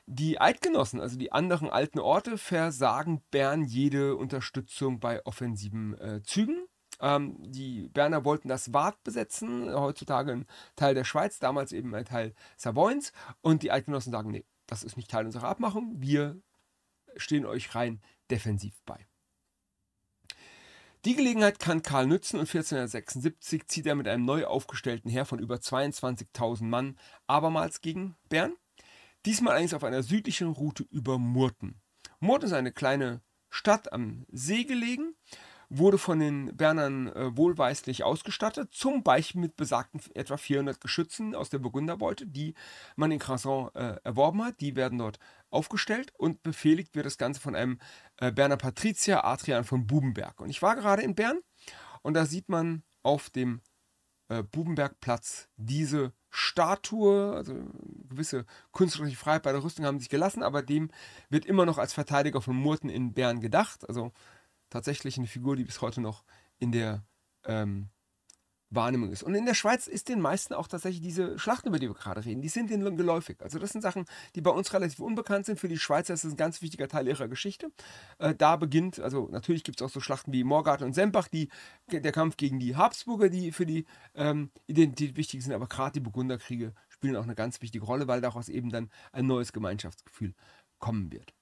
Die Eidgenossen, also die anderen alten Orte, versagen Bern jede Unterstützung bei offensiven äh, Zügen. Ähm, die Berner wollten das Wart besetzen, heutzutage ein Teil der Schweiz, damals eben ein Teil Savoyens. Und die Eidgenossen sagen, nee, das ist nicht Teil unserer Abmachung. Wir stehen euch rein defensiv bei. Die Gelegenheit kann Karl nützen und 1476 zieht er mit einem neu aufgestellten Heer von über 22.000 Mann abermals gegen Bern. Diesmal allerdings auf einer südlichen Route über Murten. Murten ist eine kleine Stadt am See gelegen wurde von den Bernern äh, wohlweislich ausgestattet, zum Beispiel mit besagten etwa 400 Geschützen aus der Burgunderbeute, die man in Cranson äh, erworben hat. Die werden dort aufgestellt und befehligt wird das Ganze von einem äh, Berner Patrizier, Adrian von Bubenberg. Und ich war gerade in Bern und da sieht man auf dem äh, Bubenbergplatz diese Statue, also gewisse künstlerische Freiheit bei der Rüstung haben sich gelassen, aber dem wird immer noch als Verteidiger von Murten in Bern gedacht. Also tatsächlich eine Figur, die bis heute noch in der ähm, Wahrnehmung ist. Und in der Schweiz ist den meisten auch tatsächlich diese Schlachten, über die wir gerade reden, die sind denen geläufig. Also das sind Sachen, die bei uns relativ unbekannt sind. Für die Schweizer ist das ein ganz wichtiger Teil ihrer Geschichte. Äh, da beginnt, also natürlich gibt es auch so Schlachten wie Morgarten und Sempach, die, der Kampf gegen die Habsburger, die für die ähm, Identität wichtig sind, aber gerade die Burgunderkriege spielen auch eine ganz wichtige Rolle, weil daraus eben dann ein neues Gemeinschaftsgefühl kommen wird.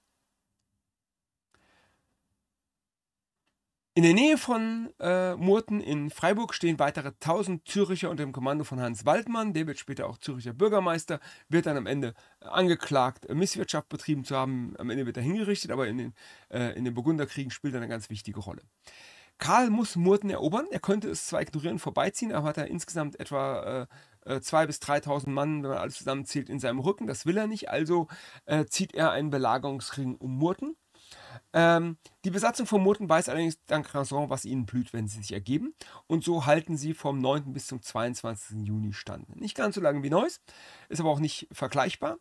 In der Nähe von äh, Murten in Freiburg stehen weitere 1000 Züricher unter dem Kommando von Hans Waldmann. Der wird später auch Züricher Bürgermeister, wird dann am Ende äh, angeklagt, äh, Misswirtschaft betrieben zu haben. Am Ende wird er hingerichtet, aber in den, äh, in den Burgunderkriegen spielt er eine ganz wichtige Rolle. Karl muss Murten erobern. Er könnte es zwar ignorieren, vorbeiziehen, aber hat er insgesamt etwa äh, 2.000 äh, bis 3.000 Mann, wenn man alles zusammenzählt, in seinem Rücken. Das will er nicht, also äh, zieht er einen Belagerungsring um Murten ähm, die Besatzung von Murten weiß allerdings dank Ranson, was ihnen blüht, wenn sie sich ergeben. Und so halten sie vom 9. bis zum 22. Juni stand. Nicht ganz so lange wie Neuss, ist aber auch nicht vergleichbar.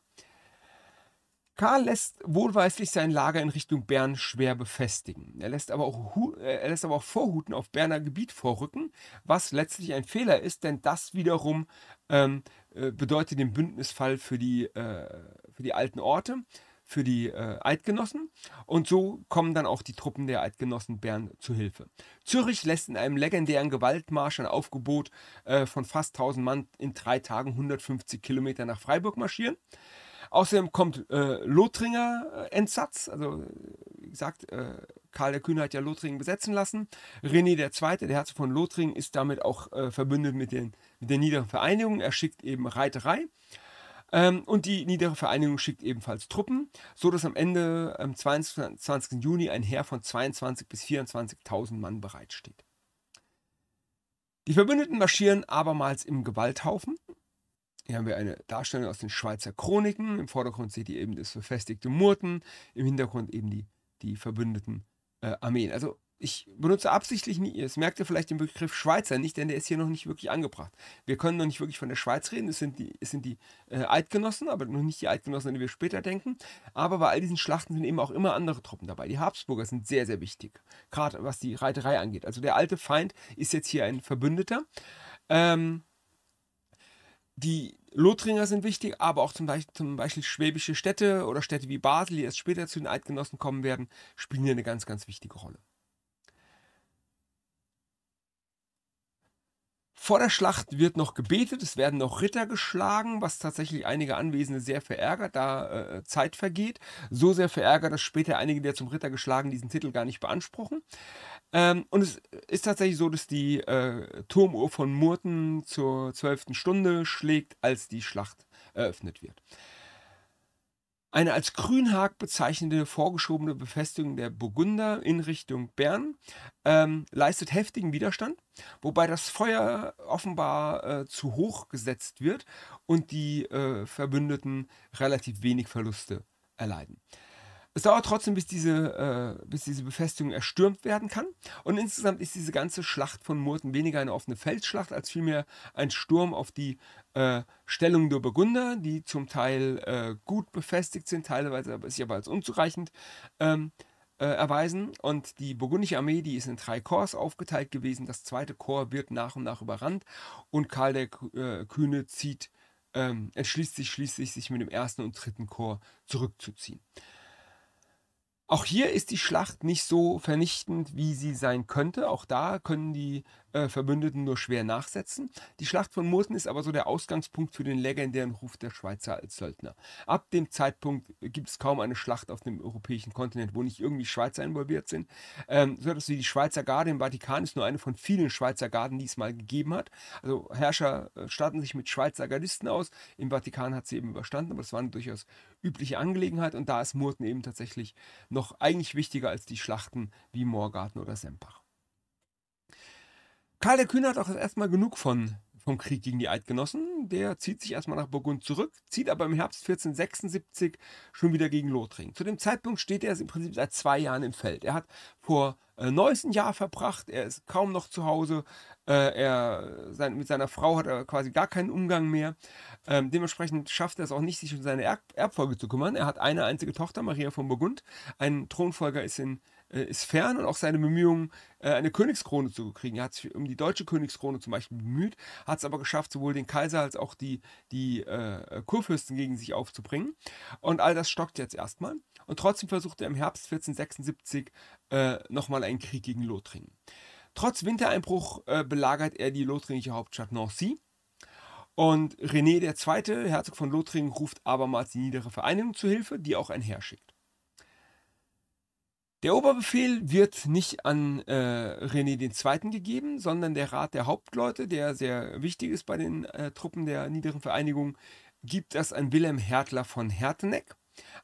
Karl lässt wohlweislich sein Lager in Richtung Bern schwer befestigen. Er lässt aber auch, äh, er lässt aber auch Vorhuten auf Berner Gebiet vorrücken, was letztlich ein Fehler ist, denn das wiederum ähm, äh, bedeutet den Bündnisfall für die, äh, für die alten Orte für die äh, Eidgenossen und so kommen dann auch die Truppen der Eidgenossen Bern zu Hilfe. Zürich lässt in einem legendären Gewaltmarsch ein Aufgebot äh, von fast 1000 Mann in drei Tagen 150 Kilometer nach Freiburg marschieren. Außerdem kommt äh, Lothringer äh, Entsatz, also wie gesagt, äh, Karl der Kühne hat ja Lothringen besetzen lassen. René II., der Herzog von Lothringen, ist damit auch äh, verbündet mit den, mit den niederen Vereinigungen. Er schickt eben Reiterei. Ähm, und die niedere Vereinigung schickt ebenfalls Truppen, sodass am Ende am 22. Juni ein Heer von 22.000 bis 24.000 Mann bereitsteht. Die Verbündeten marschieren abermals im Gewalthaufen. Hier haben wir eine Darstellung aus den Schweizer Chroniken. Im Vordergrund seht ihr eben das befestigte Murten, im Hintergrund eben die, die verbündeten äh, Armeen. Also ich benutze absichtlich nie, es merkt ihr vielleicht den Begriff Schweizer nicht, denn der ist hier noch nicht wirklich angebracht. Wir können noch nicht wirklich von der Schweiz reden, es sind die, es sind die äh, Eidgenossen, aber noch nicht die Eidgenossen, an die wir später denken. Aber bei all diesen Schlachten sind eben auch immer andere Truppen dabei. Die Habsburger sind sehr, sehr wichtig, gerade was die Reiterei angeht. Also der alte Feind ist jetzt hier ein Verbündeter. Ähm, die Lothringer sind wichtig, aber auch zum Beispiel, zum Beispiel, schwäbische Städte oder Städte wie Basel, die erst später zu den Eidgenossen kommen werden, spielen hier eine ganz, ganz wichtige Rolle. Vor der Schlacht wird noch gebetet, es werden noch Ritter geschlagen, was tatsächlich einige Anwesende sehr verärgert, da äh, Zeit vergeht. So sehr verärgert, dass später einige der zum Ritter geschlagen diesen Titel gar nicht beanspruchen. Ähm, und es ist tatsächlich so, dass die äh, Turmuhr von Murten zur zwölften Stunde schlägt, als die Schlacht eröffnet wird eine als Grünhag bezeichnete vorgeschobene Befestigung der Burgunder in Richtung Bern ähm, leistet heftigen Widerstand, wobei das Feuer offenbar äh, zu hoch gesetzt wird und die äh, Verbündeten relativ wenig Verluste erleiden es dauert trotzdem, bis diese, äh, bis diese Befestigung erstürmt werden kann. Und insgesamt ist diese ganze Schlacht von Murten weniger eine offene Feldschlacht, als vielmehr ein Sturm auf die äh, Stellung der Burgunder, die zum Teil äh, gut befestigt sind, teilweise sich aber als unzureichend ähm, äh, erweisen. Und die burgundische Armee, die ist in drei Korps aufgeteilt gewesen. Das zweite Korps wird nach und nach überrannt und Karl der äh, Kühne zieht, ähm, entschließt sich schließlich, sich mit dem ersten und dritten Korps zurückzuziehen. Auch hier ist die Schlacht nicht so vernichtend, wie sie sein könnte. Auch da können die äh, Verbündeten nur schwer nachsetzen. Die Schlacht von Murten ist aber so der Ausgangspunkt für den legendären Ruf der Schweizer als Söldner. Ab dem Zeitpunkt gibt es kaum eine Schlacht auf dem europäischen Kontinent, wo nicht irgendwie Schweizer involviert sind. Ähm, so dass die Schweizer Garde im Vatikan ist nur eine von vielen Schweizer Garden, die es mal gegeben hat. Also Herrscher äh, starten sich mit Schweizer Gardisten aus. Im Vatikan hat sie eben überstanden, aber das war eine durchaus übliche Angelegenheit und da ist Murten eben tatsächlich noch eigentlich wichtiger als die Schlachten wie Morgarten oder Sempach. Karl der Kühne hat auch erstmal genug von, vom Krieg gegen die Eidgenossen. Der zieht sich erstmal nach Burgund zurück, zieht aber im Herbst 1476 schon wieder gegen Lothringen. Zu dem Zeitpunkt steht er im Prinzip seit zwei Jahren im Feld. Er hat vor äh, neues Jahr verbracht, er ist kaum noch zu Hause, äh, er, sein, mit seiner Frau hat er quasi gar keinen Umgang mehr. Ähm, dementsprechend schafft er es auch nicht, sich um seine Erb Erbfolge zu kümmern. Er hat eine einzige Tochter, Maria von Burgund. Ein Thronfolger ist in äh, ist fern und auch seine Bemühungen, äh, eine Königskrone zu kriegen. Er hat sich um die deutsche Königskrone zum Beispiel bemüht, hat es aber geschafft, sowohl den Kaiser als auch die, die äh, Kurfürsten gegen sich aufzubringen. Und all das stockt jetzt erstmal. Und trotzdem versucht er im Herbst 1476 äh, nochmal einen Krieg gegen Lothringen. Trotz Wintereinbruch äh, belagert er die lothringische Hauptstadt Nancy. Und René II., Herzog von Lothringen, ruft abermals die niedere Vereinigung zu Hilfe, die auch ein Heer schickt. Der Oberbefehl wird nicht an äh, René II. gegeben, sondern der Rat der Hauptleute, der sehr wichtig ist bei den äh, Truppen der niederen Vereinigung, gibt das an Wilhelm Hertler von Herteneck,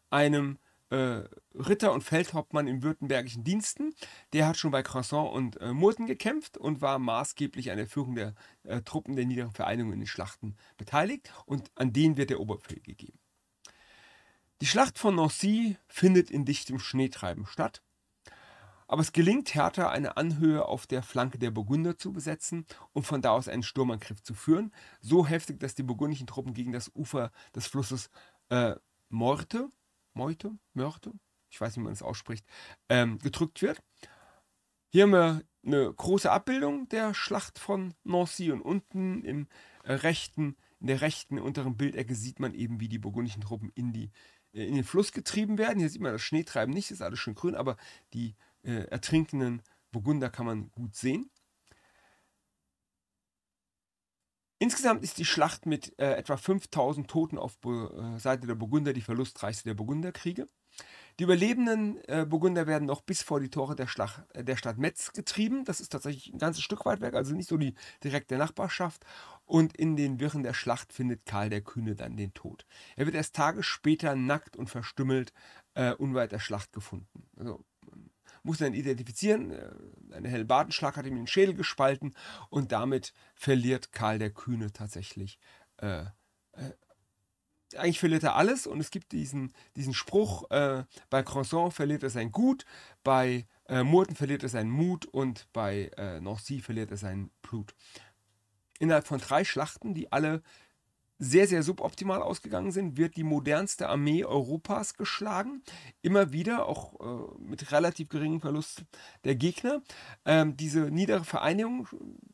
einem äh, Ritter und Feldhauptmann in württembergischen Diensten. Der hat schon bei Croissant und äh, Murten gekämpft und war maßgeblich an der Führung der äh, Truppen der niederen Vereinigung in den Schlachten beteiligt und an den wird der Oberbefehl gegeben. Die Schlacht von Nancy findet in dichtem Schneetreiben statt. Aber es gelingt Hertha, eine Anhöhe auf der Flanke der Burgunder zu besetzen und von da aus einen Sturmangriff zu führen. So heftig, dass die burgundischen Truppen gegen das Ufer des Flusses äh, Morte, Meute, Mörte, ich weiß nicht, wie man es ausspricht, ähm, gedrückt wird. Hier haben wir eine große Abbildung der Schlacht von Nancy und unten im äh, rechten, in der rechten unteren Bildecke sieht man eben, wie die burgundischen Truppen in, die, äh, in den Fluss getrieben werden. Hier sieht man das Schneetreiben nicht, ist alles schön grün, aber die äh, ertrinkenden Burgunder kann man gut sehen. Insgesamt ist die Schlacht mit äh, etwa 5000 Toten auf Be äh, Seite der Burgunder die verlustreichste der Burgunderkriege. Die überlebenden äh, Burgunder werden noch bis vor die Tore der, Schlacht, äh, der Stadt Metz getrieben. Das ist tatsächlich ein ganzes Stück weit weg, also nicht so die direkte Nachbarschaft. Und in den Wirren der Schlacht findet Karl der Kühne dann den Tod. Er wird erst Tage später nackt und verstümmelt äh, unweit der Schlacht gefunden. Also musste ihn identifizieren. Äh, Ein Hellebartenschlag hat ihm den Schädel gespalten und damit verliert Karl der Kühne tatsächlich. Äh, äh, eigentlich verliert er alles und es gibt diesen, diesen Spruch, äh, bei Croissant verliert er sein Gut, bei äh, Murten verliert er seinen Mut und bei äh, Nancy verliert er sein Blut. Innerhalb von drei Schlachten, die alle sehr, sehr suboptimal ausgegangen sind, wird die modernste Armee Europas geschlagen. Immer wieder, auch äh, mit relativ geringem Verlust der Gegner. Ähm, diese niedere Vereinigung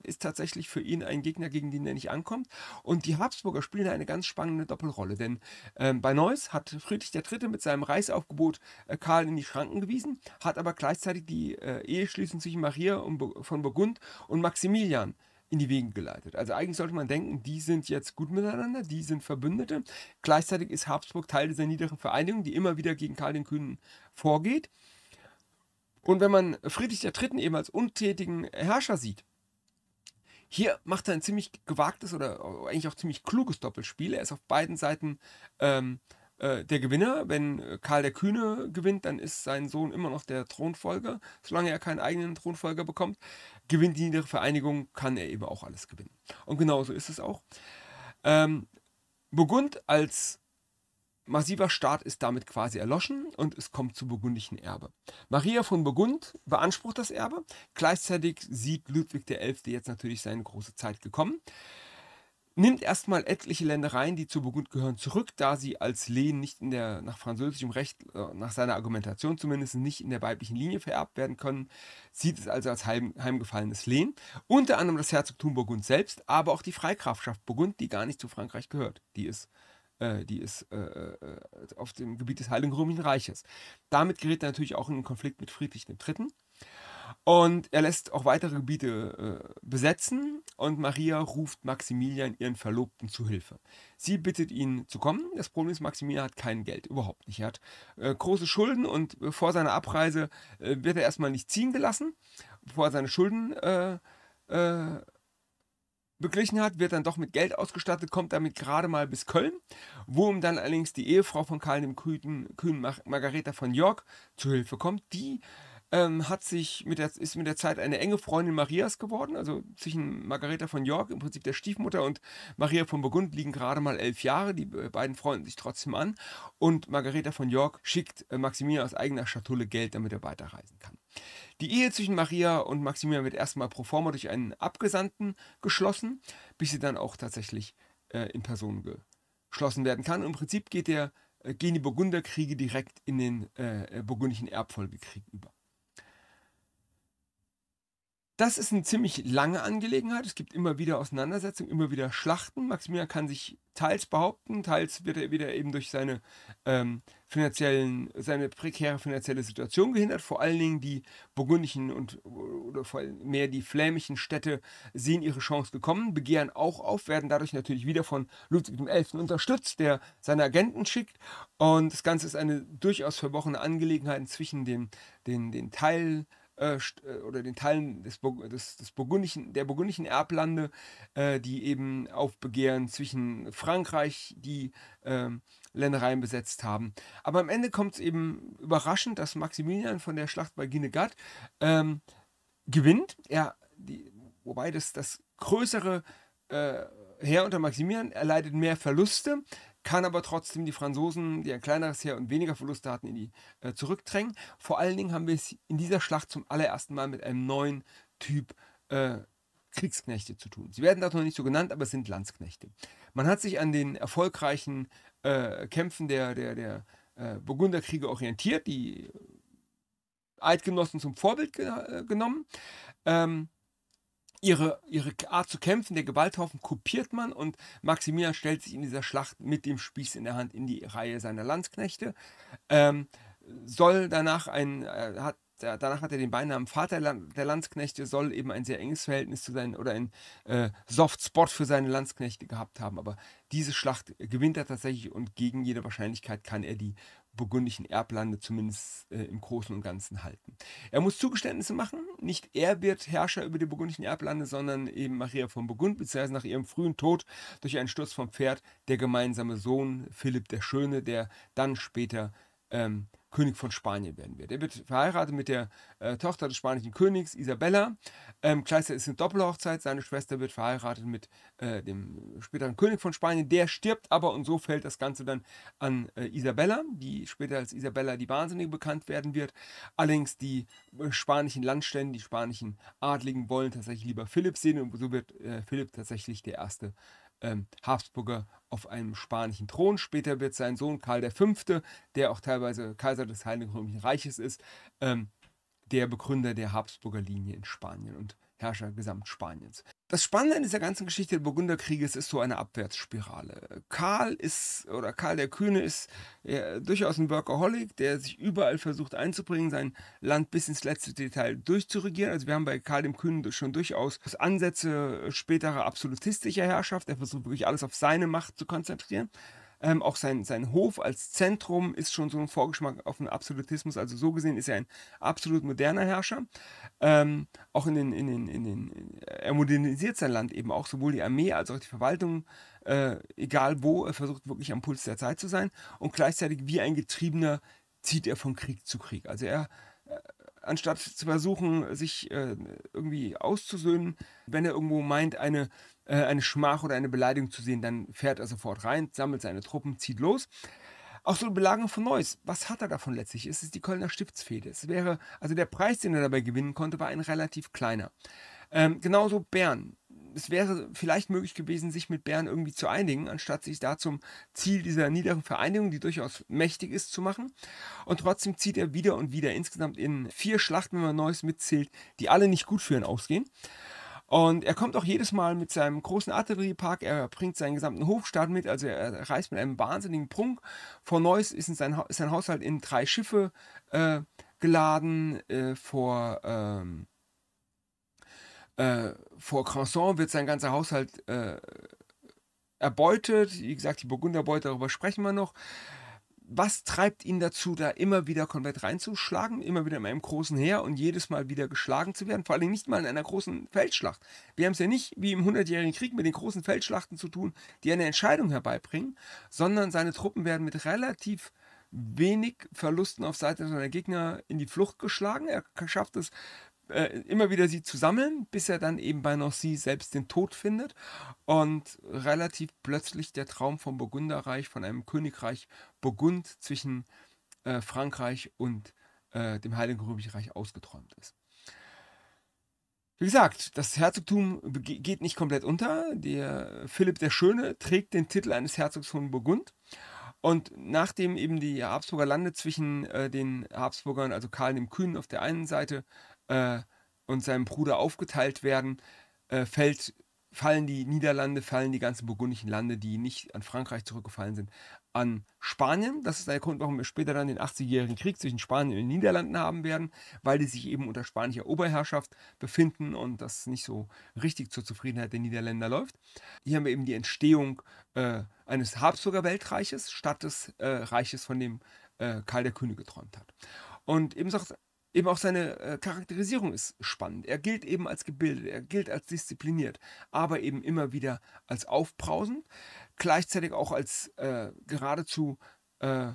ist tatsächlich für ihn ein Gegner, gegen den er nicht ankommt. Und die Habsburger spielen eine ganz spannende Doppelrolle, denn ähm, bei Neuss hat Friedrich III. mit seinem Reichsaufgebot äh, Karl in die Schranken gewiesen, hat aber gleichzeitig die äh, Ehe schließen zwischen Maria von Burgund und Maximilian in die Wege geleitet. Also eigentlich sollte man denken, die sind jetzt gut miteinander, die sind Verbündete. Gleichzeitig ist Habsburg Teil dieser niederen Vereinigung, die immer wieder gegen Karl den Kühnen vorgeht. Und wenn man Friedrich III. eben als untätigen Herrscher sieht, hier macht er ein ziemlich gewagtes oder eigentlich auch ziemlich kluges Doppelspiel. Er ist auf beiden Seiten ähm, äh, der Gewinner. Wenn äh, Karl der Kühne gewinnt, dann ist sein Sohn immer noch der Thronfolger. Solange er keinen eigenen Thronfolger bekommt, gewinnt die niedere Vereinigung, kann er eben auch alles gewinnen. Und genau so ist es auch. Ähm, Burgund als massiver Staat ist damit quasi erloschen und es kommt zum burgundischen Erbe. Maria von Burgund beansprucht das Erbe. Gleichzeitig sieht Ludwig XI. jetzt natürlich seine große Zeit gekommen nimmt erstmal etliche Ländereien, die zu Burgund gehören, zurück, da sie als Lehen nicht in der, nach französischem Recht, äh, nach seiner Argumentation zumindest, nicht in der weiblichen Linie vererbt werden können, sieht es also als heim, heimgefallenes Lehen. Unter anderem das Herzogtum Burgund selbst, aber auch die Freikraftschaft Burgund, die gar nicht zu Frankreich gehört. Die ist äh, die ist äh, äh, auf dem Gebiet des Heiligen Römischen Reiches. Damit gerät er natürlich auch in den Konflikt mit Friedrich III., und er lässt auch weitere Gebiete äh, besetzen und Maria ruft Maximilian ihren Verlobten zu Hilfe. Sie bittet ihn zu kommen. Das Problem ist, Maximilian hat kein Geld, überhaupt nicht. Er hat äh, große Schulden und äh, vor seiner Abreise äh, wird er erstmal nicht ziehen gelassen, bevor er seine Schulden äh, äh, beglichen hat, wird dann doch mit Geld ausgestattet, kommt damit gerade mal bis Köln, wo ihm dann allerdings die Ehefrau von Karl dem Kühnen, Kühn Margareta von York zu Hilfe kommt, die ähm, hat sich mit der, ist mit der Zeit eine enge Freundin Marias geworden. Also zwischen Margareta von York, im Prinzip der Stiefmutter, und Maria von Burgund liegen gerade mal elf Jahre. Die äh, beiden freunden sich trotzdem an. Und Margareta von York schickt äh, Maximilian aus eigener Schatulle Geld, damit er weiterreisen kann. Die Ehe zwischen Maria und Maximilian wird erstmal pro forma durch einen Abgesandten geschlossen, bis sie dann auch tatsächlich äh, in Person geschlossen werden kann. Im Prinzip geht der, äh, gehen die Burgunderkriege direkt in den äh, äh burgundischen Erbfolgekrieg über das ist eine ziemlich lange Angelegenheit. Es gibt immer wieder Auseinandersetzungen, immer wieder Schlachten. Maximilian kann sich teils behaupten, teils wird er wieder eben durch seine ähm, finanziellen, seine prekäre finanzielle Situation gehindert. Vor allen Dingen die burgundischen und oder vor allem mehr die flämischen Städte sehen ihre Chance gekommen, begehren auch auf, werden dadurch natürlich wieder von Ludwig XI. unterstützt, der seine Agenten schickt. Und das Ganze ist eine durchaus verbrochene Angelegenheit zwischen den, den, den Teil äh, äh, oder den Teilen des, des, des burgundischen, der burgundischen Erblande, äh, die eben auf Begehren zwischen Frankreich, die äh, Ländereien besetzt haben. Aber am Ende kommt es eben überraschend, dass Maximilian von der Schlacht bei Ginegat ähm, gewinnt. Er, die, wobei das, das größere äh, Heer unter Maximilian erleidet mehr Verluste kann aber trotzdem die Franzosen, die ein kleineres Heer und weniger Verluste hatten, in die äh, zurückdrängen. Vor allen Dingen haben wir es in dieser Schlacht zum allerersten Mal mit einem neuen Typ äh, Kriegsknechte zu tun. Sie werden dort noch nicht so genannt, aber es sind Landsknechte. Man hat sich an den erfolgreichen äh, Kämpfen der, der, der äh, Burgunderkriege orientiert, die Eidgenossen zum Vorbild ge äh, genommen. Ähm, ihre, ihre Art zu kämpfen, der Gewalthaufen kopiert man und Maximilian stellt sich in dieser Schlacht mit dem Spieß in der Hand in die Reihe seiner Landsknechte. Ähm, soll danach ein, äh, hat, danach hat er den Beinamen Vater der Landsknechte, soll eben ein sehr enges Verhältnis zu sein oder ein äh, Soft Spot für seine Landsknechte gehabt haben. Aber diese Schlacht gewinnt er tatsächlich und gegen jede Wahrscheinlichkeit kann er die burgundischen Erblande zumindest äh, im Großen und Ganzen halten. Er muss Zugeständnisse machen. Nicht er wird Herrscher über die burgundischen Erblande, sondern eben Maria von Burgund, beziehungsweise nach ihrem frühen Tod durch einen Sturz vom Pferd der gemeinsame Sohn Philipp der Schöne, der dann später ähm, König von Spanien werden wird. Er wird verheiratet mit der äh, Tochter des spanischen Königs Isabella. Ähm, Kleister ist eine Doppelhochzeit. Seine Schwester wird verheiratet mit äh, dem späteren König von Spanien. Der stirbt aber und so fällt das Ganze dann an äh, Isabella, die später als Isabella die Wahnsinnige bekannt werden wird. Allerdings die äh, spanischen Landstände, die spanischen Adligen wollen tatsächlich lieber Philipp sehen und so wird äh, Philipp tatsächlich der erste ähm, Habsburger auf einem spanischen Thron. Später wird sein Sohn Karl V., der auch teilweise Kaiser des Heiligen Römischen Reiches ist, ähm, der Begründer der Habsburger Linie in Spanien und Herrscher Gesamtspaniens. Das Spannende an dieser ganzen Geschichte des Burgunderkrieges ist so eine Abwärtsspirale. Karl ist, oder Karl der Kühne ist ja, durchaus ein Workaholic, der sich überall versucht einzubringen, sein Land bis ins letzte Detail durchzuregieren. Also wir haben bei Karl dem Kühnen schon durchaus Ansätze späterer absolutistischer Herrschaft. Er versucht wirklich alles auf seine Macht zu konzentrieren. Ähm, auch sein, sein Hof als Zentrum ist schon so ein Vorgeschmack auf den Absolutismus. Also so gesehen ist er ein absolut moderner Herrscher. Ähm, auch in den, in den, in den, er modernisiert sein Land eben auch, sowohl die Armee als auch die Verwaltung, äh, egal wo, er versucht wirklich am Puls der Zeit zu sein. Und gleichzeitig wie ein Getriebener zieht er von Krieg zu Krieg. Also er äh, anstatt zu versuchen, sich äh, irgendwie auszusöhnen, wenn er irgendwo meint, eine äh, eine Schmach oder eine Beleidigung zu sehen, dann fährt er sofort rein, sammelt seine Truppen, zieht los. Auch so eine Belagerung von Neuss, was hat er davon letztlich? Es ist die Kölner Stiftsfehde. Es wäre, also der Preis, den er dabei gewinnen konnte, war ein relativ kleiner. Ähm, genauso Bern. Es wäre vielleicht möglich gewesen, sich mit Bern irgendwie zu einigen, anstatt sich da zum Ziel dieser niederen Vereinigung, die durchaus mächtig ist, zu machen. Und trotzdem zieht er wieder und wieder insgesamt in vier Schlachten, wenn man Neuss mitzählt, die alle nicht gut für ihn ausgehen. Und er kommt auch jedes Mal mit seinem großen Artilleriepark, er bringt seinen gesamten Hofstaat mit, also er reist mit einem wahnsinnigen Prunk. Vor Neuss ist sein, sein Haushalt in drei Schiffe äh, geladen, äh, vor, ähm, äh, vor Granson wird sein ganzer Haushalt äh, erbeutet. Wie gesagt, die Burgunderbeute, darüber sprechen wir noch was treibt ihn dazu, da immer wieder komplett reinzuschlagen, immer wieder in einem großen Heer und jedes Mal wieder geschlagen zu werden? Vor allem nicht mal in einer großen Feldschlacht. Wir haben es ja nicht wie im Hundertjährigen Krieg mit den großen Feldschlachten zu tun, die eine Entscheidung herbeibringen, sondern seine Truppen werden mit relativ wenig Verlusten auf Seite seiner Gegner in die Flucht geschlagen. Er schafft es, äh, immer wieder sie zu sammeln, bis er dann eben bei Nancy selbst den Tod findet und relativ plötzlich der Traum vom Burgunderreich, von einem Königreich Burgund zwischen äh, Frankreich und äh, dem Heiligen Römischen Reich ausgeträumt ist. Wie gesagt, das Herzogtum geht nicht komplett unter. Der Philipp der Schöne trägt den Titel eines Herzogs von Burgund. Und nachdem eben die Habsburger Lande zwischen äh, den Habsburgern, also Karl dem Kühnen auf der einen Seite, äh, und seinem Bruder aufgeteilt werden, äh, fällt, fallen die Niederlande, fallen die ganzen burgundischen Lande, die nicht an Frankreich zurückgefallen sind, an Spanien. Das ist der Grund, warum wir später dann den 80-jährigen Krieg zwischen Spanien und den Niederlanden haben werden, weil die sich eben unter spanischer Oberherrschaft befinden und das nicht so richtig zur Zufriedenheit der Niederländer läuft. Hier haben wir eben die Entstehung äh, eines Habsburger Weltreiches statt des äh, Reiches, von dem äh, Karl der Kühne geträumt hat. Und ebenso eben auch seine äh, Charakterisierung ist spannend. Er gilt eben als gebildet, er gilt als diszipliniert, aber eben immer wieder als aufbrausend, gleichzeitig auch als äh, geradezu äh,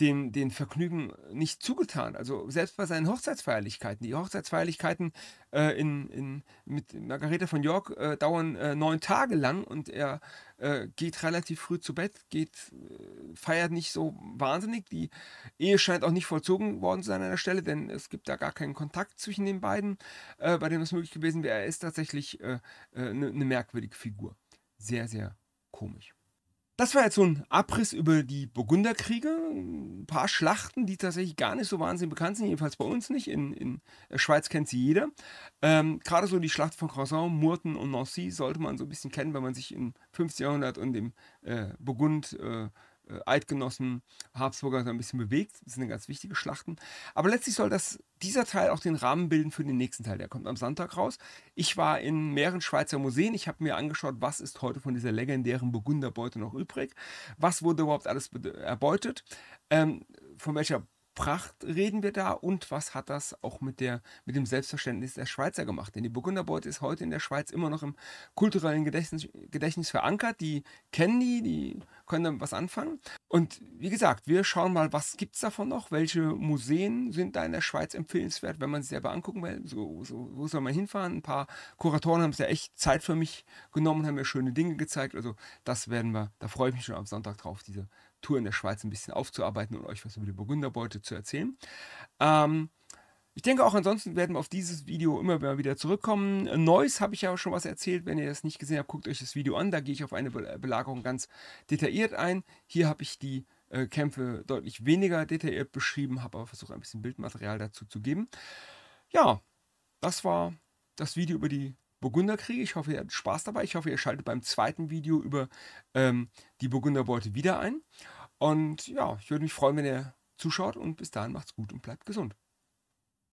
dem, den Vergnügen nicht zugetan. Also selbst bei seinen Hochzeitsfeierlichkeiten. Die Hochzeitsfeierlichkeiten äh, in, in, mit Margarete von York äh, dauern äh, neun Tage lang und er äh, geht relativ früh zu Bett, geht, äh, feiert nicht so wahnsinnig. Die Ehe scheint auch nicht vollzogen worden zu sein an der Stelle, denn es gibt da gar keinen Kontakt zwischen den beiden, äh, bei dem es möglich gewesen wäre. Er ist tatsächlich eine ne merkwürdige Figur. Sehr, sehr komisch. Das war jetzt so ein Abriss über die Burgunderkriege. Ein paar Schlachten, die tatsächlich gar nicht so wahnsinnig bekannt sind, jedenfalls bei uns nicht. In, in der Schweiz kennt sie jeder. Ähm, Gerade so die Schlacht von Croissant, Murten und Nancy sollte man so ein bisschen kennen, wenn man sich im 15. Jahrhundert und dem äh, Burgund äh, äh, Eidgenossen Habsburger so ein bisschen bewegt. Das sind ganz wichtige Schlachten. Aber letztlich soll das, dieser Teil auch den Rahmen bilden für den nächsten Teil. Der kommt am Sonntag raus. Ich war in mehreren Schweizer Museen. Ich habe mir angeschaut, was ist heute von dieser legendären Burgunderbeute noch übrig. Was wurde überhaupt alles erbeutet? Ähm, von welcher Pracht reden wir da und was hat das auch mit, der, mit dem Selbstverständnis der Schweizer gemacht? Denn die Burgunderbeute ist heute in der Schweiz immer noch im kulturellen Gedächtnis, Gedächtnis verankert. Die kennen die, die können damit was anfangen. Und wie gesagt, wir schauen mal, was gibt es davon noch? Welche Museen sind da in der Schweiz empfehlenswert, wenn man sie selber angucken will? So, so, wo soll man hinfahren? Ein paar Kuratoren haben es ja echt Zeit für mich genommen, haben mir schöne Dinge gezeigt. Also das werden wir, da freue ich mich schon am Sonntag drauf, diese Tour in der Schweiz ein bisschen aufzuarbeiten und euch was über die Burgunderbeute zu erzählen. Ähm, ich denke auch ansonsten werden wir auf dieses Video immer wieder zurückkommen. Neues habe ich ja auch schon was erzählt. Wenn ihr das nicht gesehen habt, guckt euch das Video an. Da gehe ich auf eine äh, Belagerung ganz detailliert ein. Hier habe ich die äh, Kämpfe deutlich weniger detailliert beschrieben, habe aber versucht ein bisschen Bildmaterial dazu zu geben. Ja, das war das Video über die Burgunderkriege. Ich hoffe, ihr habt Spaß dabei. Ich hoffe, ihr schaltet beim zweiten Video über ähm, die Burgunderbeute wieder ein. Und ja, ich würde mich freuen, wenn ihr zuschaut und bis dahin macht's gut und bleibt gesund.